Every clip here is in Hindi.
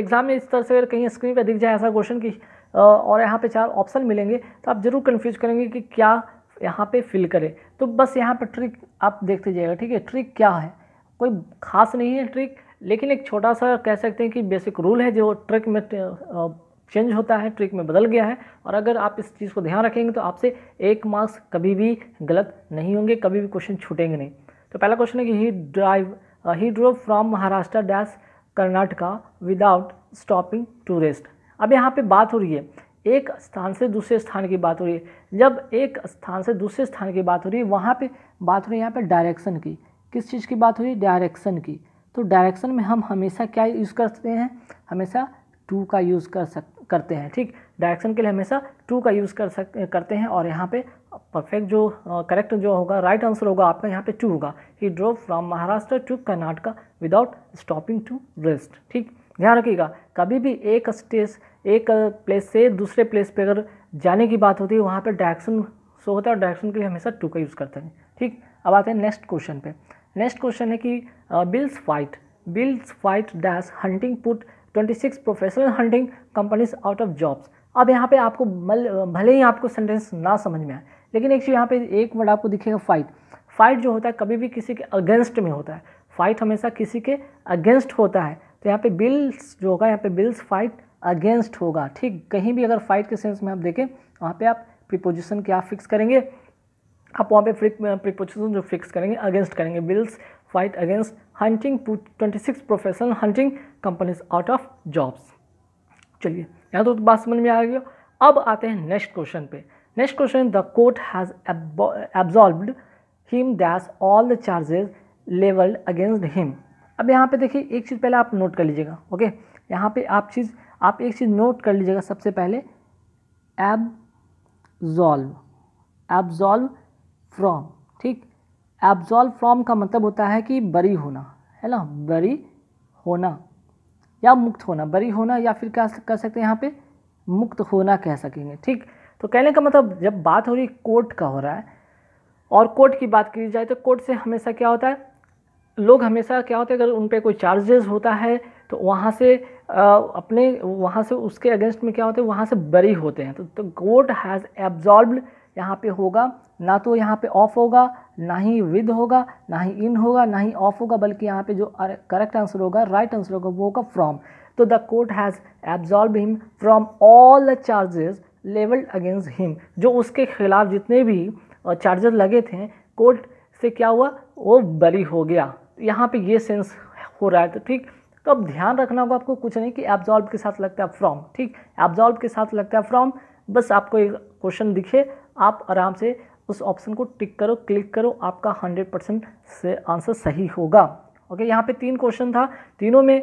एग्जाम में इस तरह से अगर कहीं स्क्रीन पर दिख जाए ऐसा क्वेश्चन की और यहाँ पे चार ऑप्शन मिलेंगे तो आप ज़रूर कन्फ्यूज करेंगे कि क्या यहाँ पे फिल करें तो बस यहाँ पर ट्रिक आप देखते जाइएगा ठीक है ट्रिक क्या है कोई खास नहीं है ट्रिक लेकिन एक छोटा सा कह सकते हैं कि बेसिक रूल है जो ट्रिक में चेंज होता है ट्रिक में बदल गया है और अगर आप इस चीज़ को ध्यान रखेंगे तो आपसे एक मार्क्स कभी भी गलत नहीं होंगे कभी भी क्वेश्चन छूटेंगे नहीं तो पहला क्वेश्चन है कि he drive he drove from Maharashtra dash Karnataka without stopping to rest अब यहाँ पे बात हो रही है एक स्थान से दूसरे स्थान की बात हो रही है जब एक स्थान से दूसरे स्थान की बात हो रही है वहाँ पे बात हो रही है यहाँ पे डायरेक्शन की किस चीज़ की बात हो रही है डायरेक्शन की तो डायरेक्शन में हम हमेशा क्या यूज़ करते हैं हमेशा टू का यूज़ कर सक करते हैं ठीक डायरेक्शन के लिए हमेशा टू का यूज़ कर सक करते हैं और यहाँ पे परफेक्ट जो करेक्ट जो होगा राइट आंसर होगा आपका यहाँ पे टू होगा he drove from Maharashtra to Karnataka without stopping to rest ठीक ध्यान रखिएगा कभी भी एक स्टेज एक प्लेस से दूसरे प्लेस पे अगर जाने की बात होती है वहाँ पर डायरेक्शन शो होता है और डायरेक्शन के लिए हमेशा टू का यूज़ करते हैं ठीक अब आते हैं नेक्स्ट क्वेश्चन पे नेक्स्ट क्वेश्चन है कि bill's fight bill's fight dash hunting put 26 professional hunting companies out of jobs अब यहाँ पे आपको भले ही आपको सेंटेंस ना समझ में आए लेकिन एक चीज़ यहाँ पे एक वर्ड आपको दिखेगा फाइट फाइट जो होता है कभी भी किसी के अगेंस्ट में होता है फाइट हमेशा किसी के अगेंस्ट होता है तो यहाँ पे बिल्स जो होगा यहाँ पे बिल्स फाइट अगेंस्ट होगा ठीक कहीं भी अगर फाइट के सेंस में आप देखें वहाँ पे आप प्रिपोजिशन क्या फिक्स करेंगे आप वहाँ पे प्रिपोजिशन जो फिक्स करेंगे अगेंस्ट करेंगे bill's fight against hunting twenty six professional hunting companies out of jobs चलिए यहाँ तो बात समझ में आ गई अब आते हैं नेक्स्ट क्वेश्चन पे next question the court has ab him this all the charges levelled against him अब यहाँ पे देखिए एक चीज़ पहले आप नोट कर लीजिएगा ओके यहाँ पे आप चीज़ आप एक चीज़ नोट कर लीजिएगा सबसे पहले एब्जॉल्व एब्जॉल्व फ्रॉम ठीक एब्जॉल्व फ्रॉम का मतलब होता है कि बरी होना है ना बरी होना या मुक्त होना बरी होना या फिर क्या कर सकते हैं यहाँ पे मुक्त होना कह सकेंगे ठीक तो कहने का मतलब जब बात हो रही कोर्ट का हो रहा है और कोर्ट की बात की जाए तो कोर्ट से हमेशा क्या होता है लोग हमेशा क्या होता है अगर उन पर कोई चार्जेस होता है तो वहाँ से आ, अपने वहाँ से उसके अगेंस्ट में क्या होते हैं वहाँ से बरी होते हैं तो, तो कोर्ट हैज़ एब्जॉर्ब यहाँ पे होगा ना तो यहाँ पे ऑफ होगा ना ही विद होगा ना ही इन होगा ना ही ऑफ होगा बल्कि यहाँ पे जो करेक्ट आंसर होगा राइट आंसर होगा वो होगा फ्रॉम तो the court has absolved him from all the charges levelled against him जो उसके खिलाफ जितने भी चार्जेस लगे थे कोर्ट से क्या हुआ वो बरी हो गया यहाँ पे ये सेंस हो रहा है तो ठीक तो अब ध्यान रखना होगा आपको कुछ नहीं कि एब्जॉल्व के साथ लगता है फ्रॉम ठीक एब्जॉल्व के साथ लगता है फ्रॉम बस आपको एक क्वेश्चन दिखे आप आराम से उस ऑप्शन को टिक करो क्लिक करो आपका हंड्रेड परसेंट से आंसर सही होगा ओके यहाँ पे तीन क्वेश्चन था तीनों में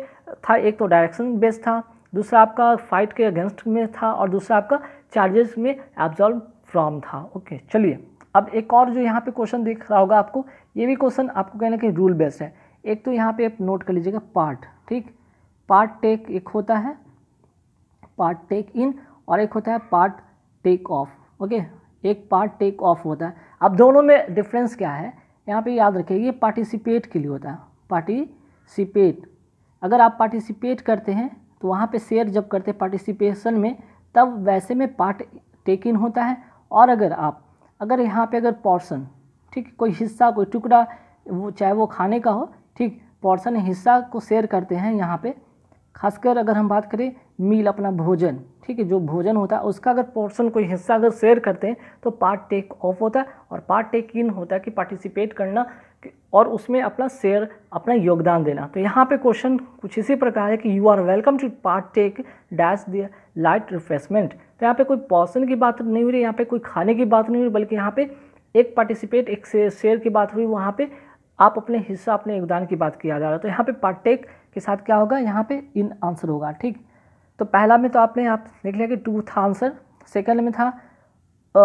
था एक तो डायरेक्शन बेस्ड था दूसरा आपका फाइट के अगेंस्ट में था और दूसरा आपका चार्जेस में एब्जॉल्व फ्रॉम था ओके चलिए अब एक और जो यहाँ पे क्वेश्चन दिख रहा होगा आपको ये भी क्वेश्चन आपको कहना कि रूल बेस्ड है एक तो यहाँ पे आप नोट कर लीजिएगा पार्ट ठीक पार्ट टेक एक होता है पार्ट टेक इन और एक होता है पार्ट टेक ऑफ ओके एक पार्ट टेक ऑफ होता है अब दोनों में डिफरेंस क्या है यहाँ पे याद रखिए ये पार्टिसिपेट के लिए होता है पार्टिसिपेट अगर आप पार्टिसिपेट करते हैं तो वहाँ पे शेयर जब करते हैं पार्टिसिपेशन में तब वैसे में पार्ट टेक इन होता है और अगर आप अगर यहाँ पे अगर पोर्सन ठीक कोई हिस्सा कोई टुकड़ा वो चाहे वो खाने का हो ठीक पोर्सन हिस्सा को शेयर करते हैं यहाँ पे खासकर अगर हम बात करें मील अपना भोजन ठीक है जो भोजन होता है उसका अगर पोर्सन कोई हिस्सा अगर शेयर करते हैं तो पार्ट टेक ऑफ होता है और पार्ट टेक इन होता है कि पार्टिसिपेट करना और उसमें अपना शेयर अपना योगदान देना तो यहाँ पे क्वेश्चन कुछ इसी प्रकार है कि you are welcome to partake dash the light refreshment तो यहाँ पे कोई पॉसन की बात नहीं हो रही यहाँ पे कोई खाने की बात नहीं हो रही बल्कि यहाँ पे एक पार्टिसिपेट एक शेयर की बात हुई वहाँ पे आप अपने हिस्सा अपने योगदान की बात किया जा रहा है तो यहाँ पे पार्ट टेक के साथ क्या होगा यहाँ पे इन आंसर होगा ठीक तो पहला में तो आपने आप देख लिया कि टू था आंसर सेकेंड में था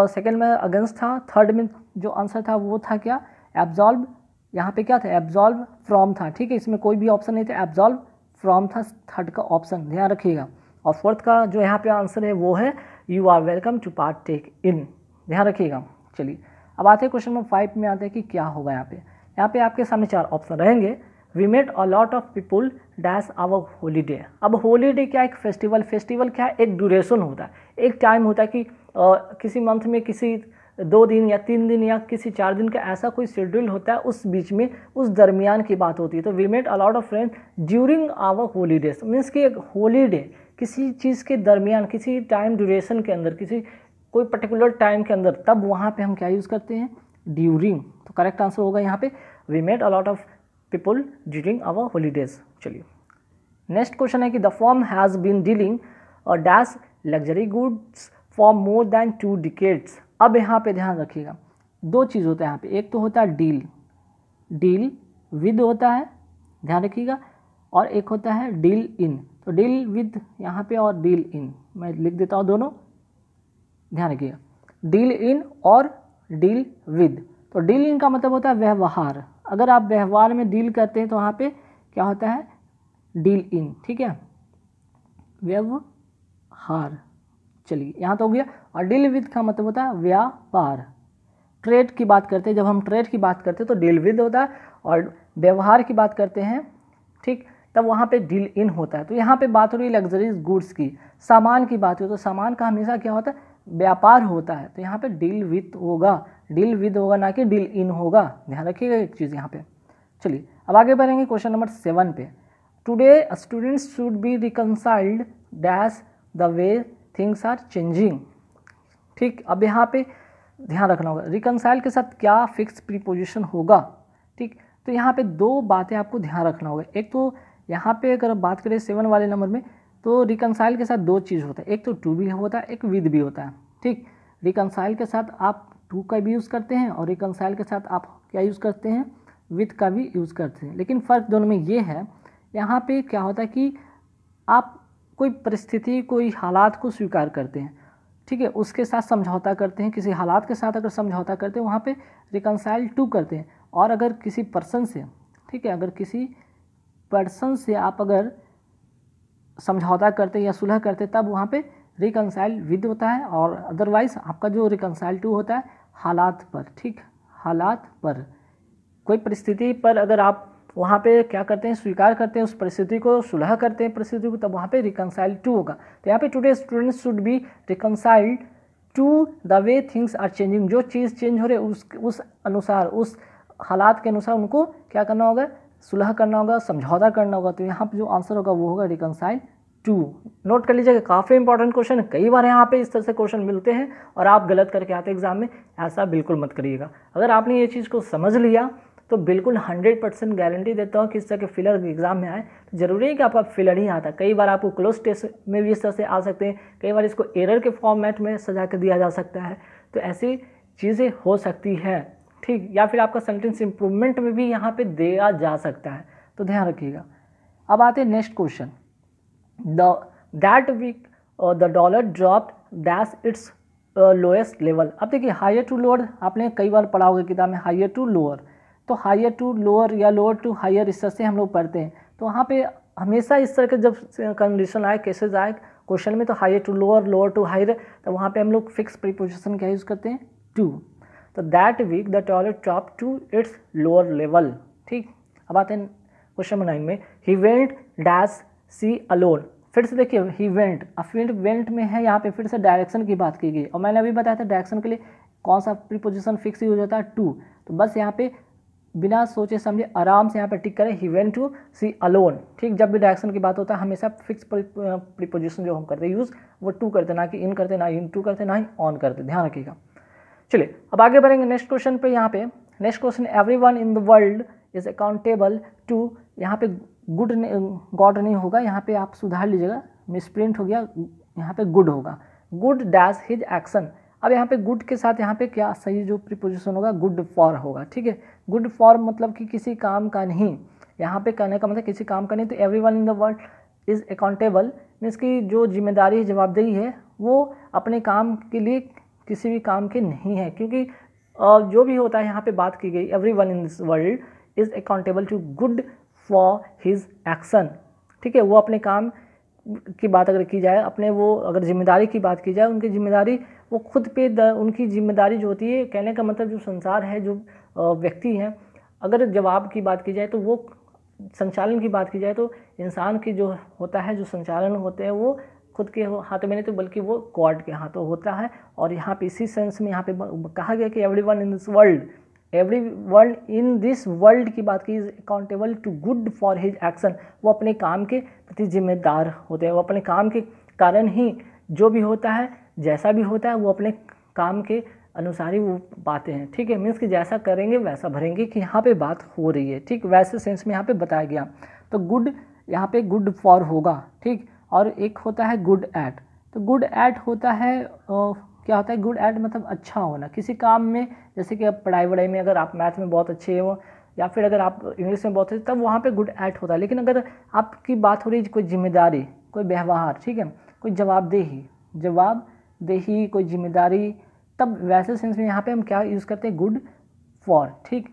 सेकेंड में अगेंस्ट था थर्ड में जो आंसर था वो था क्या एब्जॉल्व यहाँ पे क्या था एब्जॉल्व फ्रॉम था ठीक है इसमें कोई भी ऑप्शन नहीं था एब्जॉल्व फ्रॉम था थर्ड का ऑप्शन ध्यान रखिएगा और फोर्थ का जो यहाँ पे आंसर है वो है you are welcome to partake in ध्यान रखिएगा चलिए अब आते हैं क्वेश्चन नंबर फाइव में आते हैं कि क्या होगा यहाँ पे यहाँ पे आपके सामने चार ऑप्शन रहेंगे we met a lot of people dash our holiday अब होलीडे क्या एक फेस्टिवल फेस्टिवल क्या है एक ड्यूरेशन होता है एक टाइम होता है कि आ, किसी मंथ में किसी दो दिन या तीन दिन या किसी चार दिन का ऐसा कोई शेड्यूल होता है उस बीच में उस दरमियान की बात होती है तो we met a lot of friend during our holidays means कि एक होलीडे किसी चीज़ के दरमियान किसी टाइम ड्यूरेशन के अंदर किसी कोई पर्टिकुलर टाइम के अंदर तब वहाँ पे हम क्या यूज़ करते हैं ड्यूरिंग तो करेक्ट आंसर होगा यहाँ पे we met a lot of people during our holidays चलिए नेक्स्ट क्वेश्चन है कि the firm has been dealing और dash luxury goods for more than two decades अब यहाँ पे ध्यान रखिएगा दो चीज़ होता है यहाँ पे एक तो होता है डील डील विद होता है ध्यान रखिएगा और एक होता है डील इन तो डील विद यहाँ पे और डील इन मैं लिख देता हूँ दोनों ध्यान रखिएगा डील इन और डील विद तो डील इन का मतलब होता है व्यवहार अगर आप व्यवहार में डील करते हैं तो वहाँ पे क्या होता है डील इन ठीक है व्यवहार चलिए यहाँ तो हो गया और डील विद का मतलब होता है व्यापार ट्रेड की बात करते हैं जब हम ट्रेड की बात करते हैं तो डील विद होता है और व्यवहार की बात करते हैं ठीक तब वहाँ पे डील इन होता है तो यहाँ पे बात हो रही है लग्जरीज गुड्स की सामान की बात हो तो सामान का हमेशा क्या होता है व्यापार होता है तो यहाँ पे डील विथ होगा डील विद होगा ना कि डील इन होगा ध्यान रखिएगा एक चीज़ यहाँ पे चलिए अब आगे बढ़ेंगे क्वेश्चन नंबर सेवन पे today students should be reconciled dash the way things are changing ठीक अब यहाँ पे ध्यान रखना होगा रिकनसाइल के साथ क्या फिक्स प्रीपोजिशन होगा ठीक तो यहाँ पे दो बातें आपको ध्यान रखना होगा एक तो यहाँ पे अगर बात करें सेवन वाले नंबर में तो रिकनसाइल के साथ दो चीज़ होता है एक तो टू भी होता है एक विद भी होता है ठीक रिकनसाइल के साथ आप टू का भी यूज़ करते हैं और रिकनसाइल के साथ आप क्या यूज़ करते हैं विथ का भी यूज़ करते हैं लेकिन फ़र्क दोनों में ये है यहाँ पे क्या होता है कि आप कोई परिस्थिति कोई हालात को स्वीकार करते हैं ठीक है उसके साथ समझौता करते हैं किसी हालात के साथ अगर समझौता करते हैं वहाँ पे रिकनसाइल टू करते हैं और अगर किसी पर्सन से ठीक है अगर किसी पर्सन से आप अगर समझौता करते या सुलह करते तब वहाँ पे रिकनसाइल विद होता है और अदरवाइज आपका जो रिकनसाइल टू होता है हालात पर ठीक हालात पर कोई परिस्थिति पर अगर आप वहाँ पे क्या करते हैं स्वीकार करते हैं उस परिस्थिति को सुलह करते हैं परिस्थिति को तब वहाँ पे रिकनसाइल टू होगा तो यहाँ पे today students should be reconciled to the way things are changing जो चीज़ चेंज हो रही उस उस अनुसार उस हालात के अनुसार उनको क्या करना होगा सुलह करना होगा समझौता करना होगा तो यहाँ पर जो आंसर होगा वो होगा रिकनसाइल टू नोट कर लीजिएगा काफ़ी इंपॉर्टेंट क्वेश्चन कई बार यहाँ पे इस तरह से क्वेश्चन मिलते हैं और आप गलत करके आते एग्जाम में ऐसा बिल्कुल मत करिएगा अगर आपने ये चीज़ को समझ लिया तो बिल्कुल हंड्रेड परसेंट गारंटी देता हूँ कि इस तरह के फिलर एग्जाम में आए तो ज़रूरी है कि आपका फिलर ही आता कई बार आपको क्लोज टेस्ट में भी इस तरह से आ सकते हैं कई बार इसको एरर के फॉर्मेट में सजा के दिया जा सकता है तो ऐसी चीज़ें हो सकती है ठीक या फिर आपका सेंटेंस इम्प्रूवमेंट में भी यहाँ पर दिया जा सकता है तो ध्यान रखिएगा अब आते हैं next question the that week the dollar drop dash its lowest level अब देखिए हायर टू लोअर आपने कई बार पढ़ा होगा किताब में हायर टू लोअर तो हायर टू लोअर या लोअर टू हायर इस तरह से हम लोग पढ़ते हैं तो वहाँ पे हमेशा इस तरह के जब कंडीशन आए केसेज आए क्वेश्चन में तो higher to lower lower to higher तो वहाँ पे हम लोग फिक्स प्रीपोजिशन क्या यूज़ करते हैं टू तो that week the dollar drop to its lower level ठीक अब आते हैं क्वेश्चन नंबर नाइन में he went dash sea alone फिर से देखिए ही वेंट अब फिर वेंट में है यहाँ पे फिर से डायरेक्शन की बात की गई और मैंने अभी बताया था डायरेक्शन के लिए कौन सा प्रीपोजिशन फिक्स यूज होता है टू तो बस यहाँ पे बिना सोचे समझे आराम से यहाँ पर टिक करें he went to sea alone ठीक जब भी डायरेक्शन की बात होता है हमेशा फिक्स प्रीपोजिशन जो हम करते हैं यूज़ वो टू करते ना कि इन करते ना इन टू करते ना ही ऑन करते ध्यान रखिएगा चलिए अब आगे बढ़ेंगे नेक्स्ट क्वेश्चन पे यहाँ पे next question everyone in the world is accountable to यहाँ पे गुड गॉड नहीं होगा यहाँ पे आप सुधार लीजिएगा मिसप्रिंट हो गया यहाँ पे गुड होगा गुड डैश हिज एक्शन अब यहाँ पे गुड के साथ यहाँ पे क्या सही जो प्रीपोजिशन होगा गुड फॉर होगा ठीक है गुड फॉर मतलब कि किसी काम का नहीं यहाँ पे कहने का मतलब किसी काम का नहीं तो everyone in the world is accountable means की जो जिम्मेदारी जवाबदेही है वो अपने काम के लिए किसी भी काम के नहीं है क्योंकि जो भी होता है यहाँ पे बात की गई everyone in this world is accountable to God for his action ठीक है वो अपने काम की बात अगर की जाए अपने वो अगर जिम्मेदारी की बात की जाए उनकी जिम्मेदारी वो खुद पे उनकी जिम्मेदारी जो होती है कहने का मतलब जो संसार है जो व्यक्ति हैं अगर जवाब की बात की जाए तो वो संचालन की बात की जाए तो इंसान की जो होता है जो संचालन होते हैं वो खुद के हाथों में नहीं तो बल्कि वो गॉड के हाथों होता है और यहाँ पे इसी सेंस में यहाँ पे कहा गया कि everyone in this world every world in this world की बात की is accountable to God for his action वो अपने काम के प्रति जिम्मेदार होते हैं वो अपने काम के कारण ही जो भी होता है जैसा भी होता है वो अपने काम के अनुसार ही वो पाते हैं ठीक है मीन्स कि जैसा करेंगे वैसा भरेंगे कि यहाँ पे बात हो रही है ठीक वैसे सेंस में यहाँ पे बताया गया तो गुड यहाँ पे गुड फॉर होगा ठीक और एक होता है गुड एट तो गुड एट होता है क्या होता है गुड एट मतलब अच्छा होना किसी काम में जैसे कि आप पढ़ाई वढ़ाई में अगर आप मैथ में बहुत अच्छे हो या फिर अगर आप इंग्लिश में बहुत अच्छे तब वहाँ पर गुड एट होता है लेकिन अगर आपकी बात हो रही है कोई जिम्मेदारी कोई व्यवहार ठीक है कोई जवाबदेही जवाबदेही कोई जिम्मेदारी तब वैसे सेंस में यहाँ पे हम क्या यूज़ करते हैं गुड फॉर ठीक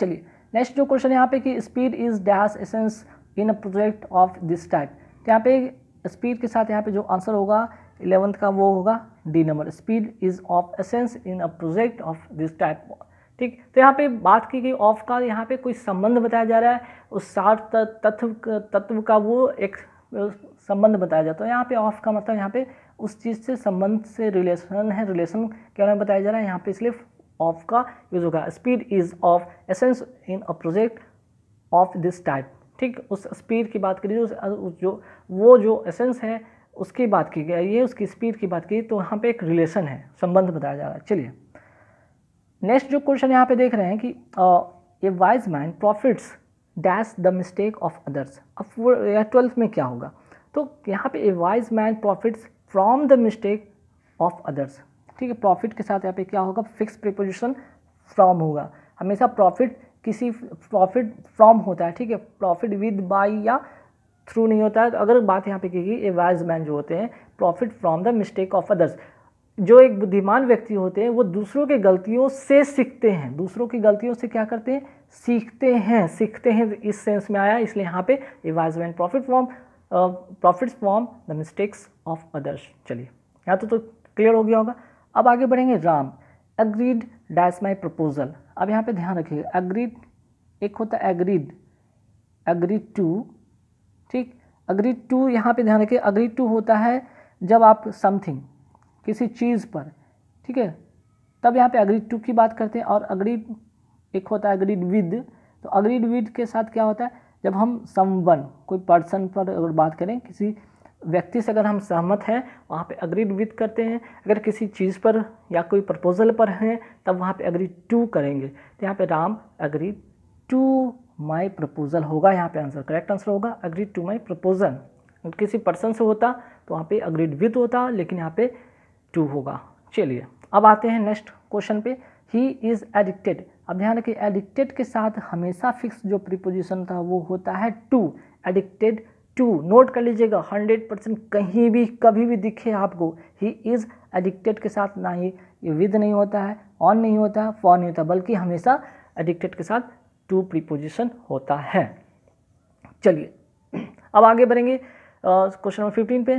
चलिए नेक्स्ट जो क्वेश्चन यहाँ पे कि speed is dash essence in a project of this type तो यहाँ पे स्पीड के साथ यहाँ पे जो आंसर होगा इलेवंथ का वो होगा D number speed is of essence in a project of this type ठीक तो यहाँ पे बात की गई ऑफ का यहाँ पे कोई संबंध बताया जा रहा है उस साठ तत्व तत्व का वो एक संबंध बताया जाता है यहाँ पे ऑफ का मतलब यहाँ पे उस चीज़ से संबंध से रिलेशन है रिलेशन के बारे में बताया जा रहा है यहाँ पे इसलिए ऑफ का यूज़ होगा speed is of essence in a project of this type ठीक उस स्पीड की बात करिए उस जो वो जो एसेंस है उसकी बात की गई ये उसकी स्पीड की बात की तो यहाँ पे एक रिलेशन है संबंध बताया जा रहा है चलिए नेक्स्ट जो क्वेश्चन यहाँ पे देख रहे हैं कि a wise man profits dash the mistake of others अब ट्वेल्थ में क्या होगा तो यहाँ पे a wise man profits from the mistake of others ठीक है प्रॉफिट के साथ यहाँ पे क्या होगा फिक्स प्रिपोजिशन फ्रॉम होगा हमेशा प्रॉफिट किसी प्रॉफिट फ्रॉम होता है ठीक है प्रॉफिट विद बाई या थ्रू नहीं होता है तो अगर बात यहाँ पे की गई वाइज मैन जो होते हैं profit from the mistake of others जो एक बुद्धिमान व्यक्ति होते हैं वो दूसरों की गलतियों से सीखते हैं दूसरों की गलतियों से क्या करते हैं सीखते हैं सीखते हैं इस सेंस में आया इसलिए यहाँ पे a wise man profit from profit from the mistakes of others चलिए यहाँ तो, तो क्लियर हो गया होगा अब आगे बढ़ेंगे Ram agreed dash my proposal अब यहाँ पे ध्यान रखिएगा अग्रीड एक होता है एग्रीड एग्रीड टू ठीक अग्री टू यहाँ पे ध्यान रखिए अग्री टू होता है जब आप समथिंग किसी चीज़ पर ठीक है तब यहाँ पे अग्री टू की बात करते हैं और अग्री एक होता है अग्रीड विद तो अग्रीड विद के साथ क्या होता है जब हम समवन कोई पर्सन पर अगर बात करें किसी व्यक्ति से अगर हम सहमत हैं वहाँ पे अग्रीड विद करते हैं अगर किसी चीज़ पर या कोई प्रपोजल पर हैं तब वहाँ पे अग्री टू करेंगे तो यहाँ पे Ram agree to my proposal होगा यहाँ पे आंसर करेक्ट आंसर होगा अग्रीड टू माई प्रपोज़ल किसी पर्सन से होता तो वहाँ पे अग्रीड विद होता लेकिन यहाँ पे टू होगा चलिए अब आते हैं नेक्स्ट क्वेश्चन पे ही इज़ एडिक्टेड अब ध्यान रखिए एडिक्टेड के साथ हमेशा फिक्स जो प्रीपोजिशन था वो होता है टू एडिक्टेड टू नोट कर लीजिएगा हंड्रेड परसेंट कहीं भी कभी भी दिखे आपको ही इज़ एडिक्टेड के साथ ना ही विद नहीं होता है ऑन नहीं होता है फॉर नहीं होता बल्कि हमेशा एडिक्टेड के साथ टू प्रीपोजिशन होता है चलिए अब आगे बढ़ेंगे क्वेश्चन नंबर फिफ्टीन पे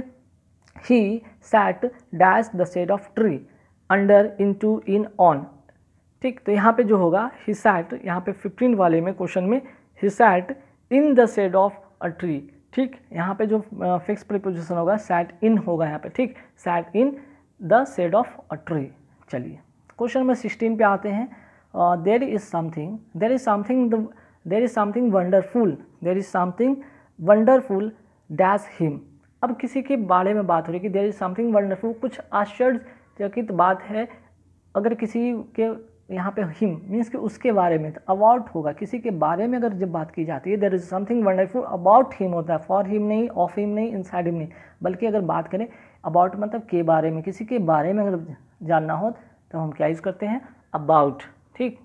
he sat dash the shade of tree under in to in on ठीक तो यहाँ पे जो होगा ही सैट यहाँ पे फिफ्टीन वाले में क्वेश्चन में he sat in the shade of a tree ठीक यहाँ पे जो फिक्स प्रिपोजिशन होगा सैट इन होगा यहाँ पे ठीक sat in the shade of a tree चलिए क्वेश्चन नंबर सिक्सटीन पे आते हैं there is something there is something there is something wonderful there is something wonderful dash him अब किसी के बारे में बात हो रही है कि देर इज़ समथिंग वंडरफुल कुछ आश्चर्यचकित बात है अगर किसी के यहाँ पे हिम मीन्स कि उसके बारे में तो अबाउट होगा किसी के बारे में अगर जब बात की जाती है there is something wonderful about him होता है फॉर हिम नहीं ऑफ हिम नहीं इन साइड हिम नहीं बल्कि अगर बात करें अबाउट मतलब के बारे में किसी के बारे में अगर जानना हो तो हम क्या यूज़ करते हैं अबाउट ठीक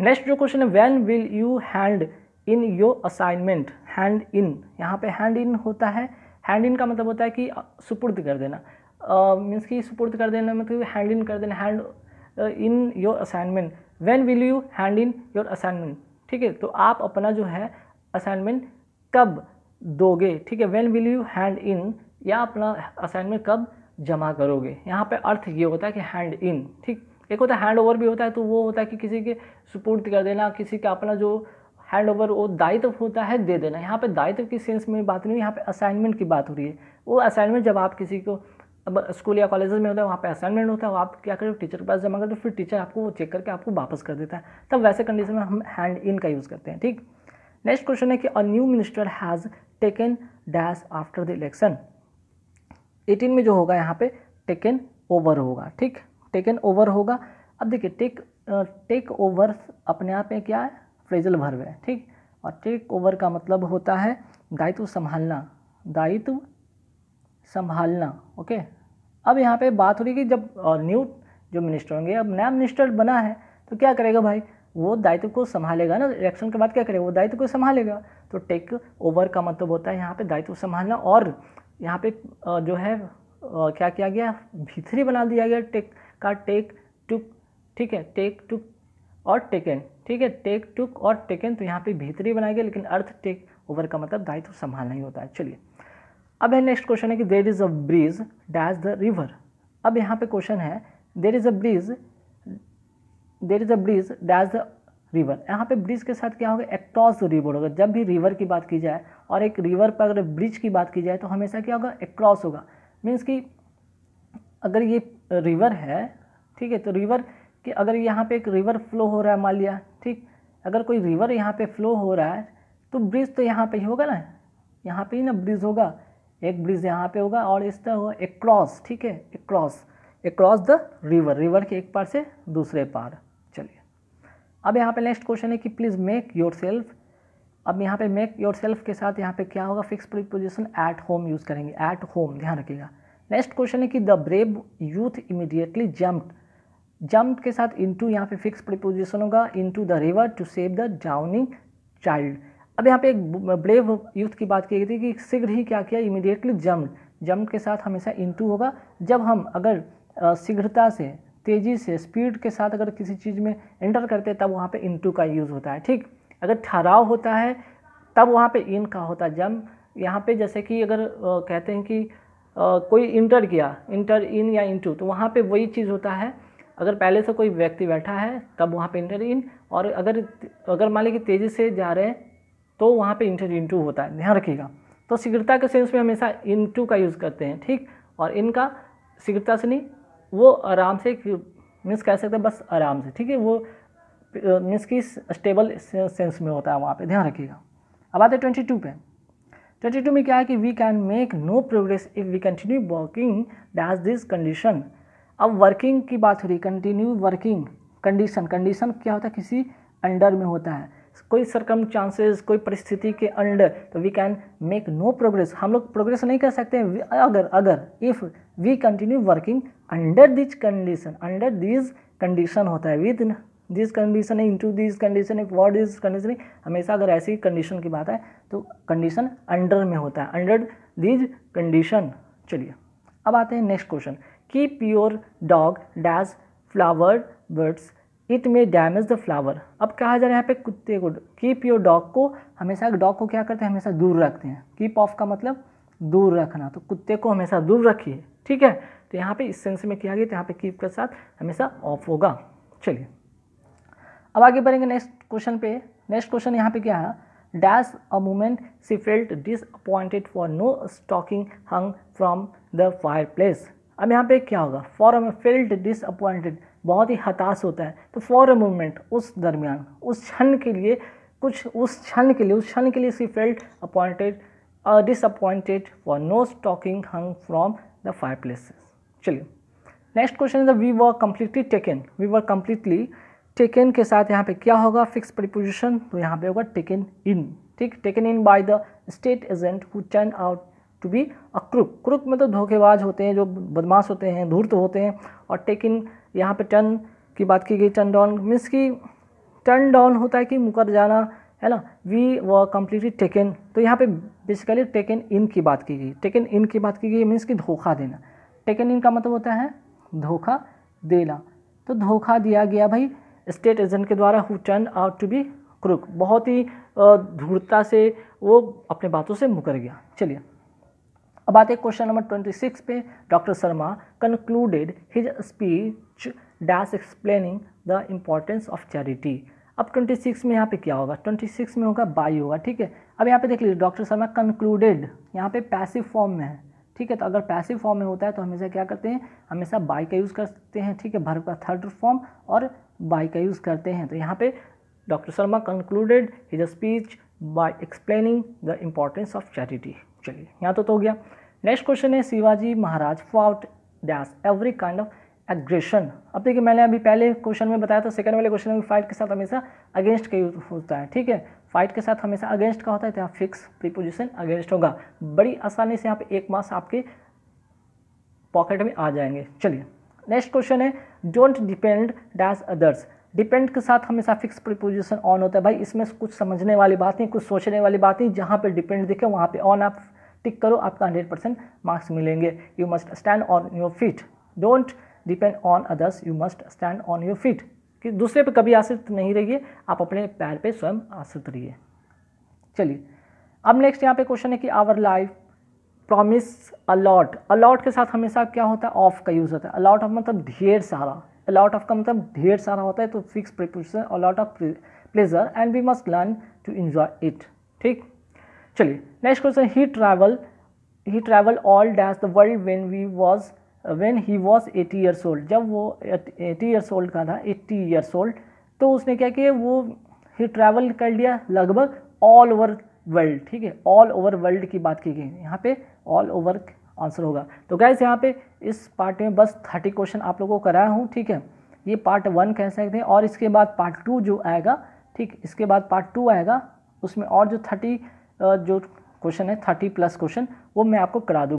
नेक्स्ट जो क्वेश्चन है when will you hand in your assignment hand in यहाँ पे हैंड इन होता है हैंड इन का मतलब होता है कि सुपुर्द कर देना मीन्स uh, कि सुपुर्द कर देना मतलब हैंड इन कर देना hand in your assignment when will you hand in your assignment ठीक है तो आप अपना जो है असाइनमेंट कब दोगे ठीक है when will you hand in या अपना असाइनमेंट कब जमा करोगे यहाँ पे अर्थ ये होता है कि हैंड इन ठीक एक होता है हैंड ओवर भी होता है तो वो होता है कि किसी के सुपुर्द कर देना किसी का अपना जो हैंड ओवर वो दायित्व होता है दे देना यहाँ पे दायित्व की सेंस में बात नहीं यहाँ पे असाइनमेंट की बात हो रही है वो असाइनमेंट जब आप किसी को अब स्कूल या कॉलेज में होता है वहाँ पे असाइनमेंट होता है आप क्या करें टीचर के पास जमा करते हो फिर टीचर आपको वो चेक करके आपको वापस कर देता है तब वैसे कंडीशन में हम हैंड इन का यूज़ करते हैं ठीक नेक्स्ट क्वेश्चन है कि a new minister has taken dash after the election eighteen में जो होगा यहाँ पे टेकन ओवर होगा ठीक टेकन ओवर होगा अब देखिए टेक टेक ओवर अपने आप में क्या है फ्रेजल भर्व है ठीक और टेक ओवर का मतलब होता है दायित्व संभालना दायित्व संभालना ओके अब यहाँ पे बात हो रही कि जब न्यू जो मिनिस्टर होंगे अब नया मिनिस्टर बना है तो क्या करेगा भाई वो दायित्व को संभालेगा ना इलेक्शन के बाद क्या करेगा वो दायित्व को संभालेगा तो टेक ओवर का मतलब होता है यहाँ पे दायित्व संभालना और यहाँ पे जो है क्या किया गया भीतरी बना दिया गया टेक का टेक टुक ठीक है टेक टुक और टेकन ठीक है टेक टुक और टेकन तो यहाँ पे भीतरी बनाए लेकिन अर्थ टेक ओवर का मतलब दायित्व तो संभालना ही होता है चलिए अब है नेक्स्ट क्वेश्चन है कि there is a bridge dash the river अब यहाँ पे क्वेश्चन है there is a bridge there is a bridge dash the river यहाँ पे ब्रिज के साथ क्या होगा एक्रॉस द रिवर होगा जब भी रिवर की बात की जाए और एक रिवर पर अगर ब्रिज की बात की जाए तो हमेशा क्या होगा एक्रॉस होगा मीन्स कि अगर ये रिवर है ठीक है तो रिवर कि अगर यहाँ पे एक रिवर फ्लो हो रहा है मान लिया ठीक अगर कोई रिवर यहाँ पे फ्लो हो रहा है तो ब्रिज तो यहाँ पे ही होगा ना यहाँ पे ही ना ब्रिज होगा एक ब्रिज यहाँ पे होगा और इस तरह होगा एक क्रॉस ठीक है एक क्रॉस एक क्रॉस द रिवर रिवर के एक पार से दूसरे पार चलिए अब यहाँ पे नेक्स्ट क्वेश्चन है कि प्लीज़ मेक योर सेल्फ अब यहाँ पे मेक योर सेल्फ के साथ यहाँ पे क्या होगा fix preposition at home use करेंगे एट होम ध्यान रखिएगा नेक्स्ट क्वेश्चन है कि the brave youth immediately jumped jump के साथ इनटू यहाँ पे फिक्स प्रिपोजिशन होगा into the river to save the drowning child अब यहाँ पे एक ब्रेव यूथ की बात की गई थी कि शीघ्र ही क्या किया इमीडिएटली जम्प जम्प के साथ हमेशा इनटू होगा जब हम अगर शीघ्रता से तेज़ी से स्पीड के साथ अगर किसी चीज़ में एंटर करते हैं तब वहाँ पे इनटू का यूज़ होता है ठीक अगर ठहराव होता है तब वहाँ पे इन का होता है जम यहाँ पे जैसे कि अगर कहते हैं कि कोई इंटर किया इंटर इन या इंटू तो वहाँ पे वही चीज़ होता है अगर पहले से कोई व्यक्ति बैठा है तब वहाँ पे इंटर इन और अगर अगर मान लें कि तेज़ी से जा रहे हैं तो वहाँ पे इंटर इंटू होता है ध्यान रखिएगा तो शीघ्रता के सेंस में हमेशा इंटू का यूज़ करते हैं ठीक और इनका शीघ्रता से नहीं वो आराम से मीन्स कह सकते हैं बस आराम से ठीक है वो मीन्स की स्टेबल सेंस में होता है वहाँ पर ध्यान रखिएगा अब आते हैं ट्वेंटी टू पे थर्टी टू में क्या है कि we can make no progress if we continue working dash this condition अब वर्किंग की बात हो रही है कंटिन्यू वर्किंग कंडीशन कंडीशन क्या होता है किसी अंडर में होता है कोई सरकम चांसेस कोई परिस्थिति के अंडर तो we can make no progress हम लोग प्रोग्रेस नहीं कर सकते हैं अगर अगर if we continue working under this condition under this condition होता है विद दिस कंडीशन है इंटू दिस कंडीशन है वॉट इज कंडीशन हमेशा अगर ऐसी कंडीशन की बात है तो कंडीशन अंडर में होता है अंडर दिज कंडीशन चलिए अब आते हैं next question keep your dog dash flower birds it में डैमेज द फ्लावर अब कहा जा रहा है यहाँ पे कुत्ते को कीप योर डॉग को हमेशा डॉग को क्या करते हैं हमेशा दूर रखते हैं कीप ऑफ का मतलब दूर रखना तो कुत्ते को हमेशा दूर रखिए ठीक है तो यहाँ पे इस सेंस में किया गया तो यहाँ पे कीप के साथ हमेशा ऑफ होगा चलिए अब आगे बढ़ेंगे नेक्स्ट क्वेश्चन पे नेक्स्ट क्वेश्चन यहाँ पे क्या है dash a moment she felt disappointed for no stocking hung from the fireplace अब यहाँ पे क्या होगा फॉर अ फेल्ट डिसअपॉइंटेड बहुत ही हताश होता है तो फॉर अ मोमेंट उस दरमियान उस क्षण के लिए कुछ उस क्षण के लिए उस क्षण के लिए she felt appointed disappointed for no stocking hung from the fireplace चलिए next question is we were completely taken we were completely taken के साथ यहाँ पे क्या होगा फिक्स प्रिपोजिशन तो यहाँ पे होगा टेकन इन ठीक taken in by the state agent who turn out to be a crook crook मतलब धोखेबाज होते हैं जो बदमाश होते हैं धूर्त होते हैं और टेकन यहाँ पे टर्न की बात की गई टर्न डाउन मीन्स की टर्न डाउन होता है कि मुकर जाना है ना वी व कम्प्लीटली टेकन तो यहाँ पे बेसिकली टेकन इन की बात की गई टेकन इन की बात की गई मीन्स की धोखा देना टेकन इन का मतलब होता है धोखा देना तो धोखा दिया गया भाई स्टेट एजेंट के द्वारा who turn out to be crook बहुत ही धूर्तता से वो अपने बातों से मुकर गया चलिए अब आते क्वेश्चन नंबर ट्वेंटी सिक्स पे doctor Sharma concluded his speech dash explaining the importance of charity अब ट्वेंटी सिक्स में यहाँ पे क्या होगा ट्वेंटी सिक्स में होगा बाई होगा ठीक है अब यहाँ पे देख लीजिए डॉक्टर शर्मा कंक्लूडेड यहाँ पे पैसिव फॉर्म में है ठीक है तो अगर पैसिव फॉर्म में होता है तो हमेशा क्या करते हैं हमेशा बाई का यूज़ करते हैं ठीक है भर का थर्ड फॉर्म और बाई का यूज़ करते हैं तो यहाँ पे doctor Sharma concluded his speech by explaining the importance of charity चलिए यहाँ तो, तो हो गया नेक्स्ट क्वेश्चन है Shivaji Maharaj fought dash every kind of aggression अब देखिए मैंने अभी पहले क्वेश्चन में बताया था सेकंड वाले क्वेश्चन में फाइट के साथ हमेशा अगेंस्ट का यूज होता है ठीक है फाइट के साथ हमेशा अगेंस्ट का होता है तो यहाँ फिक्स प्रीपोजिशन अगेंस्ट होगा बड़ी आसानी से यहाँ पे एक मास आपके पॉकेट में आ जाएंगे चलिए नेक्स्ट क्वेश्चन है don't depend dash others depend के साथ हमेशा फिक्स प्रीपोजिशन ऑन होता है भाई इसमें कुछ समझने वाली बात नहीं कुछ सोचने वाली बात नहीं जहाँ पर डिपेंड दिखे वहाँ पर ऑन आप टिक करो आपका हंड्रेड परसेंट मार्क्स मिलेंगे you must stand on your feet don't depend on others you must stand on your feet कि दूसरे पर कभी आश्रित नहीं रहिए आप अपने पैर पे स्वयं आश्रित रहिए चलिए अब नेक्स्ट यहाँ पे क्वेश्चन है कि our life promise a lot a lot के साथ हमेशा क्या होता है ऑफ का यूज़ होता है अलॉट ऑफ मतलब ढेर सारा अलॉट ऑफ का मतलब ढेर सारा होता है तो fix preposition a lot of pleasure and we must learn to enjoy it ठीक चलिए next question he travel he travel all dash the world when we was when he was eighty years old जब वो एटी ईयर्स ओल्ड का था एट्टी ईयर्स ओल्ड तो उसने क्या किया वो ही ट्रैवल कर लिया लगभग ऑल ओवर वर्ल्ड ठीक है ऑल ओवर वर्ल्ड की बात की गई यहाँ पे ऑल ओवर आंसर होगा तो गाइज यहाँ पे इस पार्ट में बस थर्टी क्वेश्चन आप लोगों को कराया हूँ ठीक है ये पार्ट वन कह सकते हैं और इसके बाद पार्ट टू जो आएगा ठीक इसके बाद पार्ट टू आएगा उसमें और जो थर्टी जो क्वेश्चन है थर्टी प्लस क्वेश्चन वो मैं आपको करा दूँ